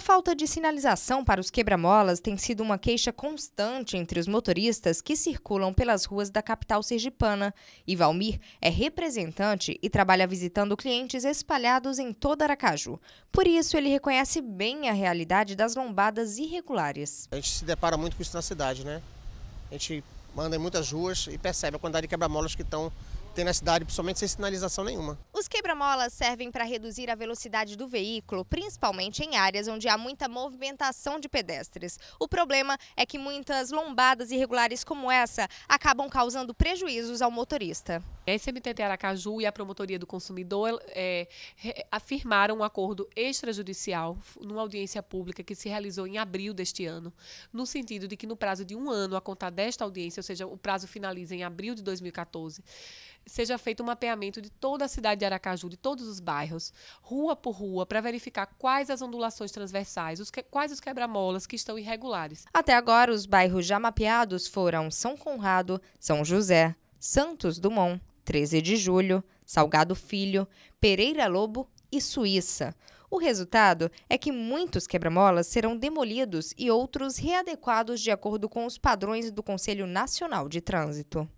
A falta de sinalização para os quebra-molas tem sido uma queixa constante entre os motoristas que circulam pelas ruas da capital sergipana. E Valmir é representante e trabalha visitando clientes espalhados em toda Aracaju. Por isso, ele reconhece bem a realidade das lombadas irregulares. A gente se depara muito com isso na cidade, né? A gente anda em muitas ruas e percebe a quantidade de quebra-molas que estão na cidade, principalmente sem sinalização nenhuma. Os quebra-molas servem para reduzir a velocidade do veículo, principalmente em áreas onde há muita movimentação de pedestres. O problema é que muitas lombadas irregulares como essa acabam causando prejuízos ao motorista. A SMTT Aracaju e a Promotoria do Consumidor é, afirmaram um acordo extrajudicial numa audiência pública que se realizou em abril deste ano, no sentido de que no prazo de um ano a contar desta audiência, ou seja, o prazo finaliza em abril de 2014, seja feito um mapeamento de toda a cidade de Aracaju, de todos os bairros, rua por rua, para verificar quais as ondulações transversais, os que, quais os quebra-molas que estão irregulares. Até agora, os bairros já mapeados foram São Conrado, São José, Santos Dumont, 13 de Julho, Salgado Filho, Pereira Lobo e Suíça. O resultado é que muitos quebra-molas serão demolidos e outros readequados de acordo com os padrões do Conselho Nacional de Trânsito.